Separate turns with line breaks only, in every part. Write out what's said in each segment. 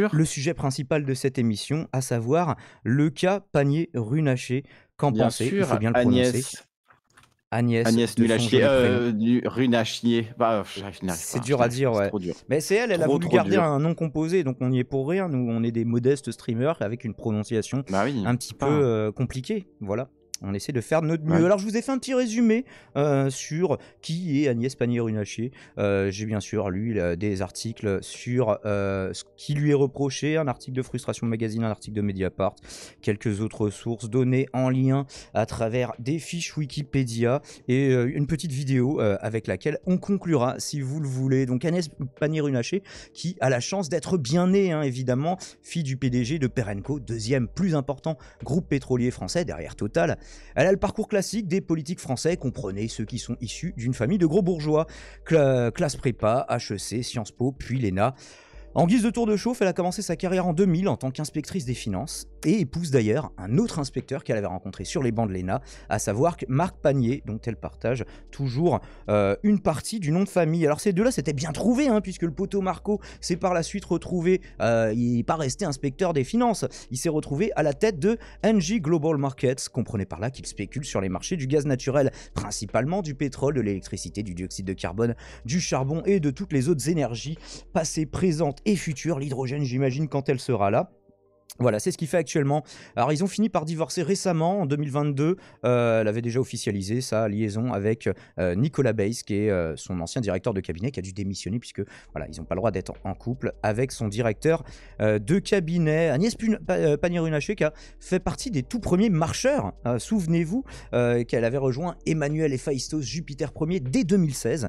le sujet principal de cette émission, à savoir le cas Panier-Runacher. Qu'en pensez Il bien le Agnès. Agnès, Agnès euh,
bah, c'est dur à dire, ouais. Mais c'est elle, elle a voulu garder un
nom composé, donc on y est pour rien. Nous, on est des modestes streamers avec une prononciation bah un petit peu ah. euh, compliquée. Voilà on essaie de faire notre mieux. Alors, je vous ai fait un petit résumé euh, sur qui est Agnès panier runacher euh, J'ai bien sûr lu des articles sur euh, ce qui lui est reproché, un article de Frustration Magazine, un article de Mediapart, quelques autres sources données en lien à travers des fiches Wikipédia et une petite vidéo avec laquelle on conclura, si vous le voulez. Donc, Agnès panier runacher qui a la chance d'être bien née, hein, évidemment, fille du PDG de Perenco, deuxième plus important groupe pétrolier français derrière Total elle a le parcours classique des politiques français, comprenez ceux qui sont issus d'une famille de gros bourgeois, classe prépa, HEC, Sciences Po, puis l'ENA. En guise de tour de chauffe, elle a commencé sa carrière en 2000 en tant qu'inspectrice des finances et épouse d'ailleurs un autre inspecteur qu'elle avait rencontré sur les bancs de l'ENA, à savoir Marc Panier, dont elle partage toujours euh, une partie du nom de famille. Alors ces deux-là, c'était bien trouvé, hein, puisque le poteau Marco s'est par la suite retrouvé, euh, il n'est pas resté inspecteur des finances, il s'est retrouvé à la tête de NG Global Markets, comprenez par là qu'il spécule sur les marchés du gaz naturel, principalement du pétrole, de l'électricité, du dioxyde de carbone, du charbon et de toutes les autres énergies, passées, présentes et futures, l'hydrogène j'imagine quand elle sera là. Voilà, c'est ce qu'il fait actuellement. Alors, ils ont fini par divorcer récemment, en 2022. Euh, elle avait déjà officialisé sa liaison avec euh, Nicolas Bays, qui est euh, son ancien directeur de cabinet, qui a dû démissionner, puisque voilà, ils n'ont pas le droit d'être en couple avec son directeur de cabinet. Agnès Pannier-Runacher, qui fait partie des tout premiers marcheurs, hein. souvenez-vous, qu'elle avait rejoint Emmanuel Faïstos Jupiter 1 dès 2016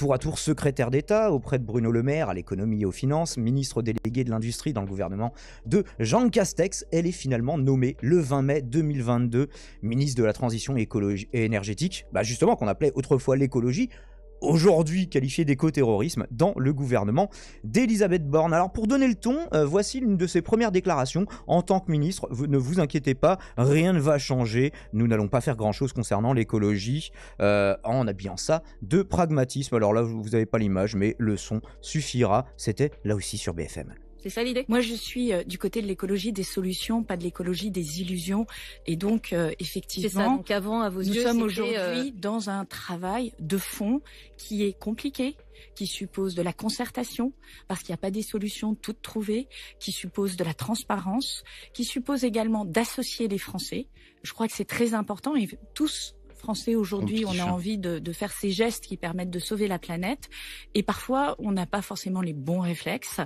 tour à tour secrétaire d'État auprès de Bruno Le Maire à l'économie et aux finances, ministre délégué de l'industrie dans le gouvernement de Jean Castex. Elle est finalement nommée le 20 mai 2022 ministre de la transition écologique et énergétique, bah, justement qu'on appelait autrefois l'écologie, aujourd'hui qualifié d'éco-terrorisme dans le gouvernement d'Elisabeth Borne. Alors pour donner le ton, euh, voici l'une de ses premières déclarations en tant que ministre. ne vous inquiétez pas, rien ne va changer. Nous n'allons pas faire grand-chose concernant l'écologie euh, en habillant ça de pragmatisme. Alors là, vous n'avez pas l'image, mais le son suffira. C'était là aussi sur BFM. C'est ça l'idée Moi, je suis euh, du côté de l'écologie des solutions, pas de l'écologie des illusions. Et donc, euh, effectivement, ça, donc avant, à vos nous sommes euh, aujourd'hui dans un travail de fond qui est compliqué, qui suppose de la concertation, parce qu'il n'y a pas des solutions toutes trouvées, qui suppose de la transparence, qui suppose également d'associer les Français. Je crois que c'est très important et tous Français aujourd'hui, on a envie de, faire ces gestes qui permettent de sauver la planète. Et parfois, on n'a pas forcément les bons réflexes.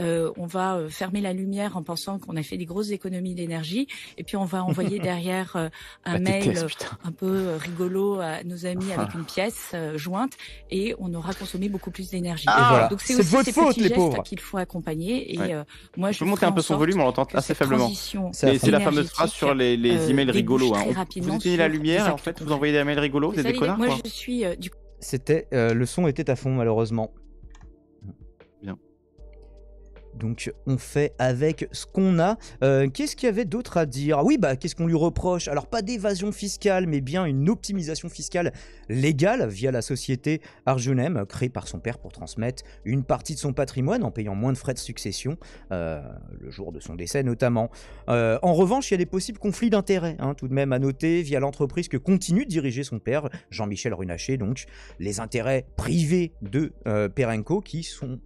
Euh, on va euh, fermer la lumière en pensant qu'on a fait des grosses économies d'énergie. Et puis, on va envoyer derrière euh, un mail un peu rigolo à nos amis avec une pièce euh, jointe. Et on aura consommé beaucoup plus d'énergie. Ah, Donc, c'est aussi votre ces faute, petits les gestes qu'il faut accompagner. Et moi, je peux monter un peu son volume, on l'entend assez faiblement. C'est la fameuse phrase sur les, emails rigolos. Hein. Vous éteignez la lumière, en
fait, vous envoyez des mails rigolos, des déconnards Moi, je
suis euh, C'était euh, le son était à fond malheureusement. Donc on fait avec ce qu'on a. Euh, qu'est-ce qu'il y avait d'autre à dire Oui, bah qu'est-ce qu'on lui reproche Alors pas d'évasion fiscale, mais bien une optimisation fiscale légale via la société Argenem, créée par son père pour transmettre une partie de son patrimoine en payant moins de frais de succession, euh, le jour de son décès notamment. Euh, en revanche, il y a des possibles conflits d'intérêts, hein, tout de même à noter, via l'entreprise que continue de diriger son père, Jean-Michel Runacher, donc les intérêts privés de Perenco qui sont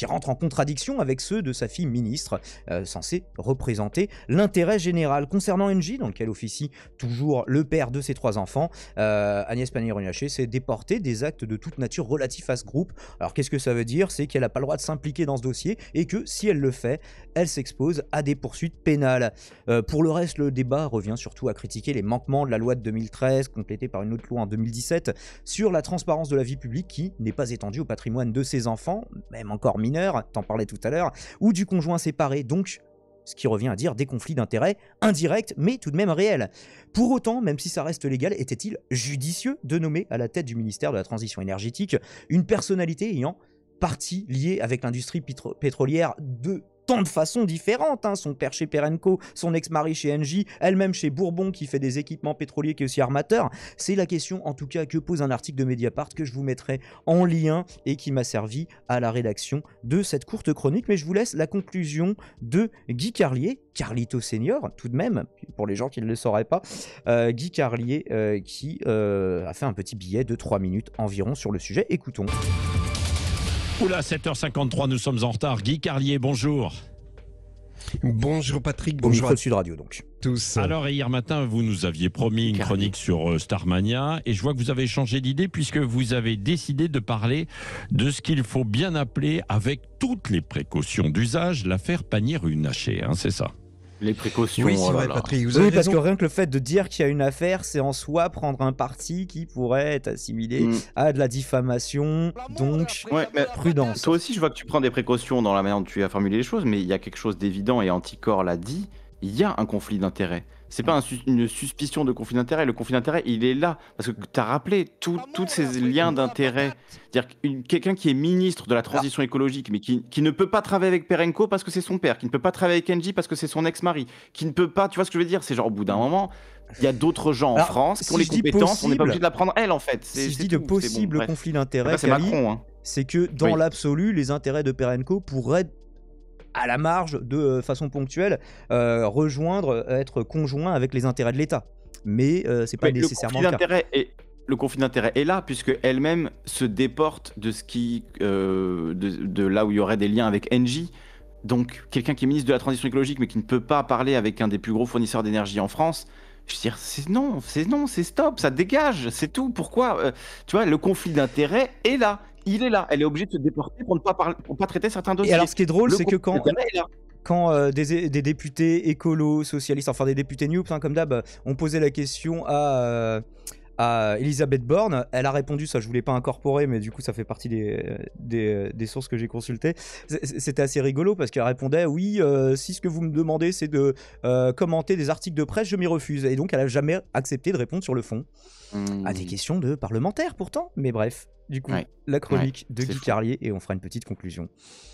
qui rentre en contradiction avec ceux de sa fille ministre, euh, censée représenter l'intérêt général. Concernant NJ, dans lequel officie toujours le père de ses trois enfants, euh, Agnès Pannier-Runacher s'est déportée des actes de toute nature relatifs à ce groupe. Alors qu'est-ce que ça veut dire C'est qu'elle n'a pas le droit de s'impliquer dans ce dossier et que si elle le fait, elle s'expose à des poursuites pénales. Euh, pour le reste, le débat revient surtout à critiquer les manquements de la loi de 2013, complétée par une autre loi en 2017, sur la transparence de la vie publique qui n'est pas étendue au patrimoine de ses enfants, même encore mis t'en parlais tout à l'heure, ou du conjoint séparé, donc ce qui revient à dire des conflits d'intérêts indirects, mais tout de même réels. Pour autant, même si ça reste légal, était-il judicieux de nommer à la tête du ministère de la Transition énergétique une personnalité ayant partie liée avec l'industrie pétrolière de de façon différente, hein. Son père chez Perenco, son ex-mari chez Engie, elle-même chez Bourbon qui fait des équipements pétroliers qui est aussi armateur. C'est la question en tout cas que pose un article de Mediapart que je vous mettrai en lien et qui m'a servi à la rédaction de cette courte chronique. Mais je vous laisse la conclusion de Guy Carlier, Carlito Senior tout de même, pour les gens qui ne le sauraient pas, euh, Guy Carlier euh, qui euh, a fait un petit billet de 3 minutes environ sur le sujet. Écoutons.
Oula, 7h53, nous sommes en retard. Guy Carlier, bonjour.
Bonjour Patrick, bonjour, à Sud Radio donc. Tous. Alors
hier matin, vous nous aviez promis une chronique sur euh, Starmania et je vois que vous avez changé d'idée puisque vous avez décidé de parler de ce qu'il faut bien appeler avec toutes les précautions d'usage l'affaire panier une hein, c'est ça les précautions. Oui, oh parce que
rien que le fait de dire qu'il y a une affaire, c'est en soi prendre un parti qui pourrait être assimilé mm. à de la diffamation. Donc,
prudence. Toi aussi, je vois que tu prends des précautions dans la manière dont tu as formulé les choses, mais il y a quelque chose d'évident et Anticor l'a dit il y a un conflit d'intérêts c'est pas une suspicion de conflit d'intérêt. Le conflit d'intérêt, il est là. Parce que tu as rappelé tous ces liens d'intérêt. dire quelqu'un qui est ministre de la transition écologique, mais qui, ne peut pas travailler avec Perenco parce que c'est son père, qui ne peut pas travailler avec Kenji parce que c'est son ex-mari, qui ne peut pas. Tu vois ce que je veux dire C'est genre au bout d'un moment, il y a d'autres gens en France qui ont les compétences, on n'est pas obligé de la prendre elle en fait. Si je dis de possible conflit d'intérêt, eh ben, hein.
c'est que dans l'absolu, les intérêts de Perenco pourraient à la marge, de euh, façon ponctuelle, euh, rejoindre, euh, être conjoint avec les intérêts de l'État. Mais ce c'est pas nécessairement le conflit d'intérêt
est, le conflit d'intérêt est là puisque elle-même se déporte de ce qui, de, là où il y aurait des liens avec Engie. Donc, quelqu'un qui est ministre de la transition écologique, mais qui ne peut pas parler avec un des plus gros fournisseurs d'énergie en France, je veux dire, c'est non, c'est non, c'est stop, ça dégage, c'est tout. Pourquoi Tu vois, le conflit d'intérêt est là il est là. Elle est obligée de se déporter pour ne pas, traiter certains dossiers. Et alors, ce qui est drôle, c'est que quand
euh, des, députés écolos, socialistes, enfin des députés news, hein, comme d'hab, ont posé la question euh, à, Elisabeth Borne, elle a répondu, ça je voulais pas incorporer, mais du coup ça fait partie des, sources que j'ai consultées. C'était assez rigolo parce qu'elle répondait Oui, euh, si ce que vous me demandez c'est de commenter des articles de presse, je m'y refuse. Et donc elle a jamais accepté de répondre sur le fond à des hmm. questions de parlementaires pourtant. Mais bref, du coup, la chronique de Guy Carlier et on fera une
petite conclusion.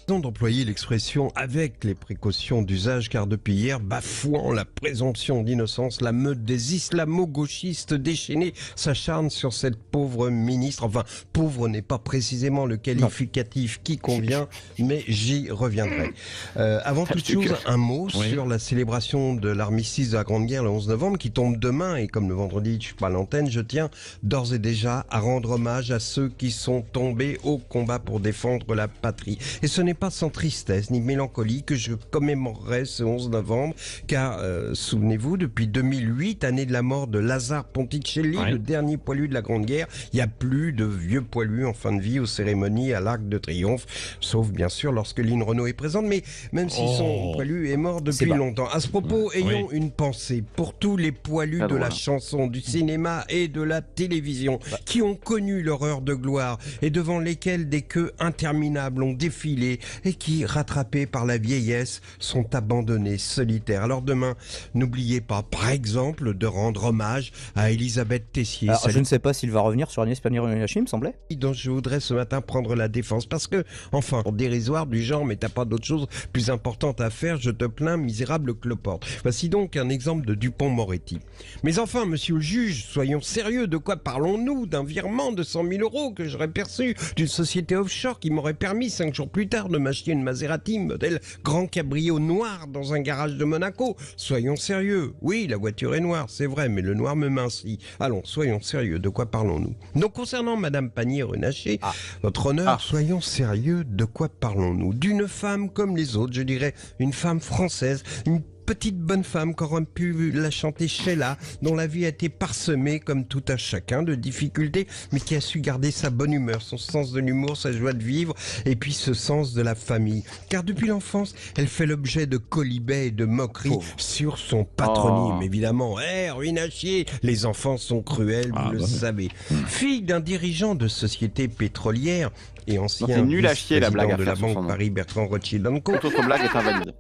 D'employer l'expression avec les précautions d'usage car depuis hier, bafouant la présomption d'innocence, la meute des islamo-gauchistes déchaînés s'acharne sur cette pauvre ministre. Enfin, pauvre n'est pas précisément le qualificatif qui convient, mais j'y reviendrai. Euh, avant toute chose, un mot sur la célébration de l'armistice de la Grande Guerre le 11 novembre qui tombe demain et comme le vendredi, je suis pas à l'antenne, je tiens d'ores et déjà à rendre hommage à ceux qui sont tombés au combat pour défendre la patrie. Et ce n'est pas sans tristesse ni mélancolie que je commémorerai ce 11 novembre, car euh, souvenez-vous, depuis 2008, année de la mort de Lazare Ponticelli, le dernier poilu de la Grande Guerre, il n'y a plus de vieux poilus en fin de vie aux cérémonies à l'Arc de Triomphe, sauf bien sûr lorsque Lynn Renault est présente, mais même si son oh. poilu est mort depuis longtemps. À ce propos, mm. ayons une pensée pour tous les poilus de la chanson, du cinéma et de de la télévision, bah. qui ont connu l'horreur de gloire et devant lesquels des queues interminables ont défilé et qui, rattrapés par la vieillesse, sont abandonnés solitaires. Alors demain, n'oubliez pas, par exemple, de rendre hommage à Elisabeth Tessier. je ne sais pas s'il va revenir sur Agnès Pannier-Runacher, me semblait. Donc je voudrais ce matin prendre la défense parce que, enfin, dérisoire du genre, mais t'as pas d'autre chose plus importante à faire, je te plains, misérable cloporte. Voici donc un exemple de Dupont-Moretti. Mais enfin, monsieur le juge, soyons sérieux de quoi parlons-nous D'un virement de 100 000 euros que j'aurais perçu d'une société offshore qui m'aurait permis cinq jours plus tard de m'acheter une Maserati modèle grand cabrio noir dans un garage de Monaco. Soyons sérieux. Oui, la voiture est noire, c'est vrai, mais le noir me mincit. Allons, soyons sérieux, de quoi parlons-nous Donc concernant Madame Panier renaché notre ah. votre honneur, ah. soyons sérieux, de quoi parlons-nous D'une femme comme les autres, je dirais, une femme française, une petite bonne femme qu'aurait pu la chanter Sheila, dont la vie a été parsemée, comme tout un chacun, de difficultés, mais qui a su garder sa bonne humeur, son sens de l'humour, sa joie de vivre, et puis ce sens de la famille. Car depuis l'enfance, elle fait l'objet de colibets et de moqueries sur son patronyme, oh. évidemment. Eh, hey, Les enfants sont cruels, vous ah, le bah savez. Hmm. Fille d'un dirigeant de société pétrolière et ancien nul à chier, la blague de la Banque Paris, Bertrand Rothschild. autre
blague est invalide.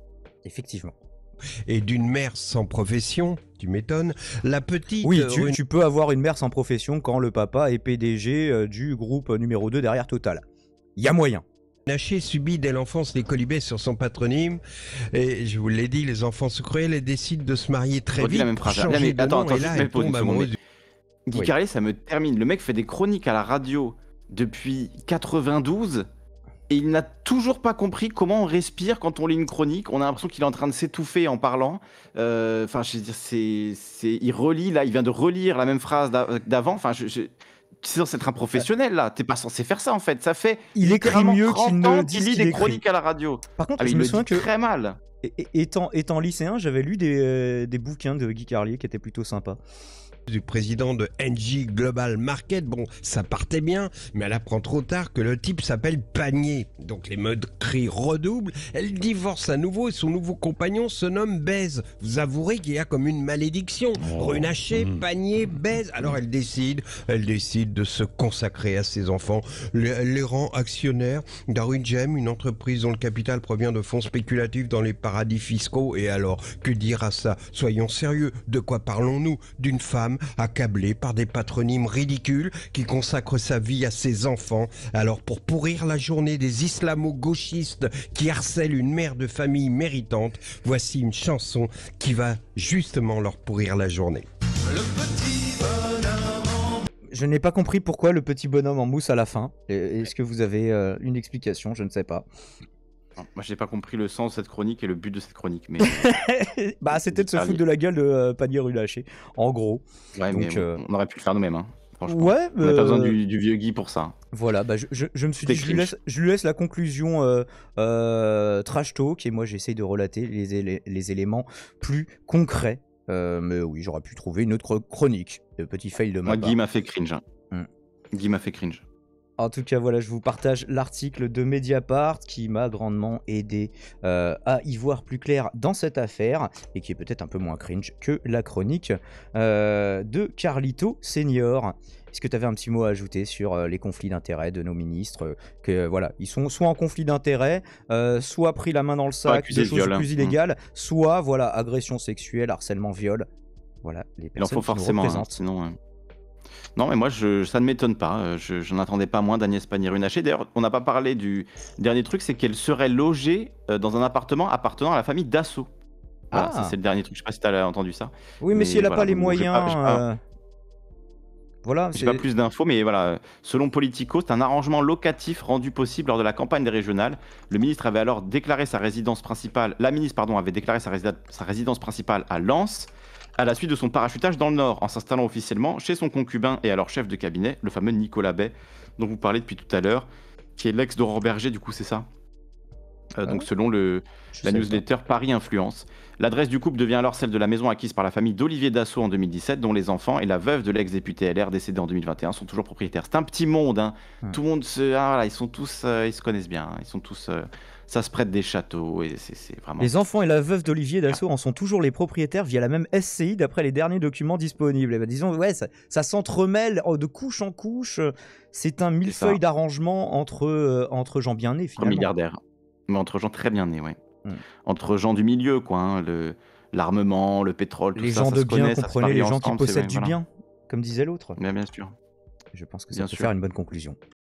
Effectivement
et d'une mère sans profession, tu m'étonnes. La petite. Oui, euh, tu,
peux avoir une mère sans profession quand le papa est PDG euh, du groupe numéro 2 derrière Total.
Il y a moyen. Naché subit dès l'enfance des colibets sur son patronyme. Et je vous l'ai dit, les enfants se cruels et décident de se marier très vite. la même phrase. Là, mais, attends, attends, je Guy
ça me termine. Le mec fait des chroniques à la radio depuis 92 et il n'a toujours pas compris comment on respire quand on lit une chronique. On a l'impression qu'il est en train de s'étouffer en parlant. Euh, enfin, je veux dire, c'est, c'est, il relit là, il vient de relire la même phrase d'avant. Enfin, je, je... c'est censé être un professionnel là. T'es pas censé faire ça en fait. Ça fait il écrit mieux qu'il ne qu'il lit des chroniques à la radio. Par contre, ah, il me souviens que très
mal. étant, étant lycéen, j'avais lu des, euh, des bouquins de Guy Carlier qui étaient plutôt sympas
du président de NG Global Market. Bon, ça partait bien, mais elle apprend trop tard que le type s'appelle Panier. Donc les modes cri redoublent. Elle divorce à nouveau et son nouveau compagnon se nomme Baise. Vous avouerez qu'il y a comme une malédiction. Oh. Mm. Panier, Baise. Alors elle décide, elle décide de se consacrer à ses enfants. Elle les rend actionnaires une Gem, une entreprise dont le capital provient de fonds spéculatifs dans les paradis fiscaux. Et alors, que dire à ça Soyons sérieux. De quoi parlons-nous D'une femme accablé par des patronymes ridicules qui consacre sa vie à ses enfants. Alors pour pourrir la journée des islamo-gauchistes qui harcèlent une mère de famille méritante, voici une chanson qui va justement leur pourrir la journée. Je n'ai pas compris pourquoi le petit bonhomme en mousse à la fin. Est-ce que
vous avez euh, une explication Je ne sais pas.
Moi, n'ai pas compris le sens de cette chronique et le but de cette chronique. Mais
euh, bah, c'était de se foutre de la gueule de euh, Panier Lâché, en gros.
Donc, euh, on aurait pu le faire nous-mêmes. Hein, franchement. Ouais, on pas besoin euh, du, vieux Guy pour ça.
Voilà, bah, je, me suis dit, je lui, laisse, la conclusion trash talk et moi j'essaye de relater les, éléments plus concrets. mais oui, j'aurais pu trouver une autre chronique. Le petit fail de ma Moi, Guy m'a fait cringe. Hmm. Guy m'a fait cringe. En tout cas, voilà, je vous partage l'article de Mediapart qui m'a grandement aidé euh, à y voir plus clair dans cette affaire et qui est peut-être un peu moins cringe que la chronique euh, de Carlito Senior. Est-ce que tu avais un petit mot à ajouter sur euh, les conflits d'intérêts de nos ministres Que voilà, ils sont soit en conflit d'intérêts, soit pris la main dans le sac, des choses hein. plus mmh. illégales, soit voilà agression sexuelle, harcèlement, viol. Voilà, les personnes Il en forcément, hein,
sinon. Hein. Non, mais moi, ça ne m'étonne pas. Euh, je, n'attendais pas moins d'Agnès Pannier-Runacher. D'ailleurs, on n'a pas parlé du dernier truc, c'est qu'elle serait logée euh, dans un appartement appartenant à la famille Dassault. Voilà, ah. c'est le dernier truc. Je ne sais pas si tu as entendu ça. Oui, mais, si elle n'a pas les moyens. Euh, voilà, J'ai pas plus d'infos, mais voilà. Selon Politico, c'est un arrangement locatif rendu possible lors de la campagne des régionales. Le ministre avait alors déclaré sa résidence principale. La ministre, pardon, avait déclaré sa, résidence principale à Lens à la suite de son parachutage dans le Nord, en s'installant officiellement chez son concubin et alors chef de cabinet, le fameux Nicolas Bay, dont vous parlez depuis tout à l'heure, qui est l'ex d'Aurore Berger, du coup, c'est ça ah donc selon le, la newsletter Paris Influence. L'adresse du couple devient alors celle de la maison acquise par la famille d'Olivier Dassault en 2017, dont les enfants et la veuve de l'ex-député LR décédé en 2021 sont toujours propriétaires. C'est un petit monde, hein. tout le monde se, ah, ils sont tous, euh, ils se connaissent bien, hein. ils sont tous, euh, ça se prête des châteaux et c'est vraiment. Les enfants
et la veuve d'Olivier Dassault en sont toujours les propriétaires via la même SCI d'après les derniers documents disponibles. Eh ben, disons, ouais, ça, s'entremêle oh, de couche en couche. C'est un millefeuille d'arrangement entre euh, entre gens bien nés finalement. Un milliardaire.
Mais entre gens très bien nés, ouais. Hmm. Entre gens du milieu, quoi. Hein, le l'armement, le pétrole, tout les ça, gens de bien, comprenez, les gens qui possèdent du bien,
comme disait l'autre. Bien,
sûr. Je pense que ça peut faire une bonne conclusion.